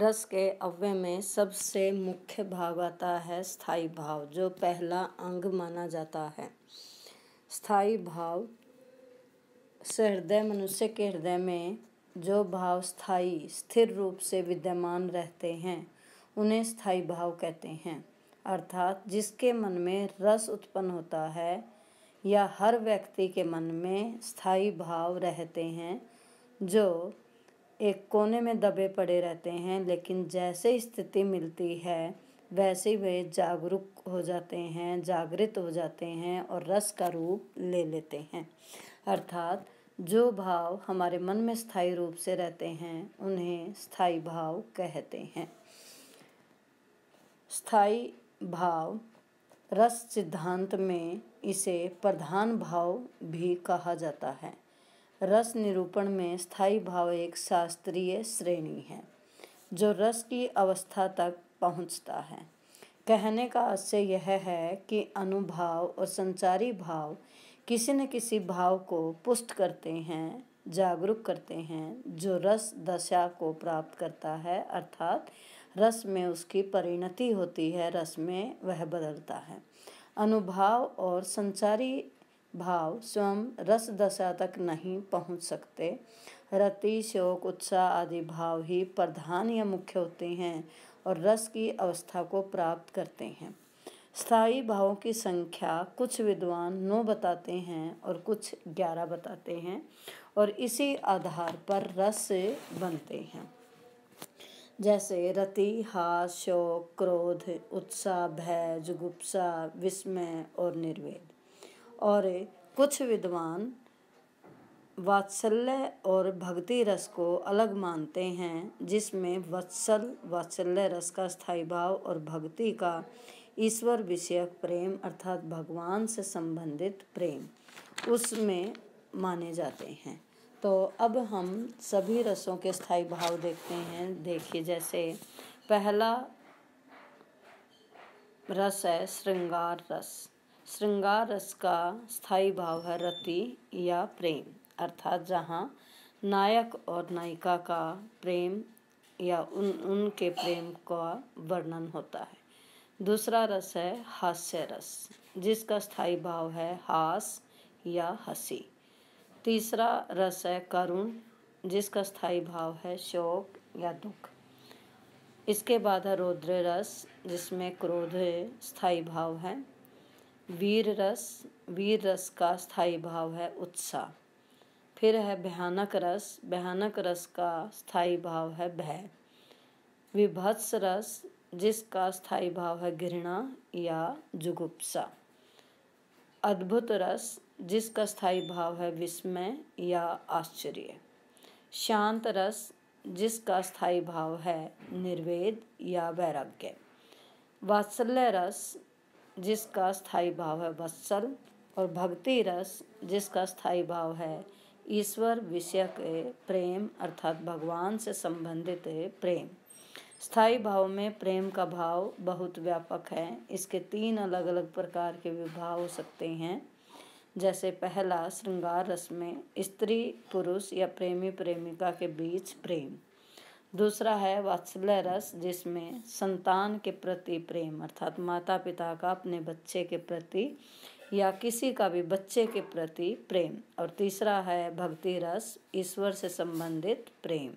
रस के अव्यय में सबसे मुख्य भाव आता है स्थाई भाव जो पहला अंग माना जाता है स्थाई भाव सहृदय मनुष्य के हृदय में जो भाव स्थाई स्थिर रूप से विद्यमान रहते हैं उन्हें स्थाई भाव कहते हैं अर्थात जिसके मन में रस उत्पन्न होता है या हर व्यक्ति के मन में स्थाई भाव रहते हैं जो एक कोने में दबे पड़े रहते हैं लेकिन जैसे स्थिति मिलती है वैसे वे जागरूक हो जाते हैं जागृत हो जाते हैं और रस का रूप ले लेते हैं अर्थात जो भाव हमारे मन में स्थायी रूप से रहते हैं उन्हें स्थायी भाव कहते हैं स्थायी भाव रस सिद्धांत में इसे प्रधान भाव भी कहा जाता है रस निरूपण में स्थायी भाव एक शास्त्रीय श्रेणी है जो रस की अवस्था तक पहुंचता है कहने का आशय यह है कि अनुभाव और संचारी भाव किसी न किसी भाव को पुष्ट करते हैं जागरूक करते हैं जो रस दशा को प्राप्त करता है अर्थात रस में उसकी परिणति होती है रस में वह बदलता है अनुभाव और संचारी भाव स्वयं रस दशा तक नहीं पहुंच सकते रति शोक उत्साह आदि भाव ही प्रधान या मुख्य होते हैं और रस की अवस्था को प्राप्त करते हैं स्थायी भावों की संख्या कुछ विद्वान नौ बताते हैं और कुछ ग्यारह बताते हैं और इसी आधार पर रस बनते हैं जैसे रति हास शोक क्रोध उत्साह भय जुगुप्सा विस्मय और निर्वेद और कुछ विद्वान वात्सल्य और भक्ति रस को अलग मानते हैं जिसमें वत्सल वात्सल्य रस का स्थायी भाव और भक्ति का ईश्वर विषयक प्रेम अर्थात भगवान से संबंधित प्रेम उसमें माने जाते हैं तो अब हम सभी रसों के स्थायी भाव देखते हैं देखिए जैसे पहला रस है श्रृंगार रस श्रृंगार रस का स्थाई भाव है रति या प्रेम अर्थात जहाँ नायक और नायिका का प्रेम या उन उनके प्रेम का वर्णन होता है दूसरा रस है हास्य रस जिसका स्थायी भाव है हास या हंसी तीसरा रस है करुण जिसका स्थायी भाव है शोक या दुख इसके बाद है रौद्र रस जिसमें क्रोध स्थायी भाव है वीर रस वीर रस का स्थायी भाव है उत्साह फिर है भयानक रस भयानक रस का स्थायी भाव है भय विभत्स रस जिसका स्थायी भाव है घृणा या जुगुप्सा अद्भुत रस जिसका स्थायी भाव है विस्मय या आश्चर्य शांत रस जिसका स्थायी भाव है निर्वेद या वैराग्य वात्सल्य रस जिसका स्थायी भाव है वत्सल और भक्ति रस जिसका स्थायी भाव है ईश्वर विषय के प्रेम अर्थात भगवान से संबंधित प्रेम स्थायी भाव में प्रेम का भाव बहुत व्यापक है इसके तीन अलग अलग प्रकार के विभाव हो सकते हैं जैसे पहला श्रृंगार रस में स्त्री पुरुष या प्रेमी प्रेमिका के बीच प्रेम दूसरा है वात्सल्य रस जिसमें संतान के प्रति प्रेम अर्थात माता पिता का अपने बच्चे के प्रति या किसी का भी बच्चे के प्रति प्रेम और तीसरा है भक्ति रस ईश्वर से संबंधित प्रेम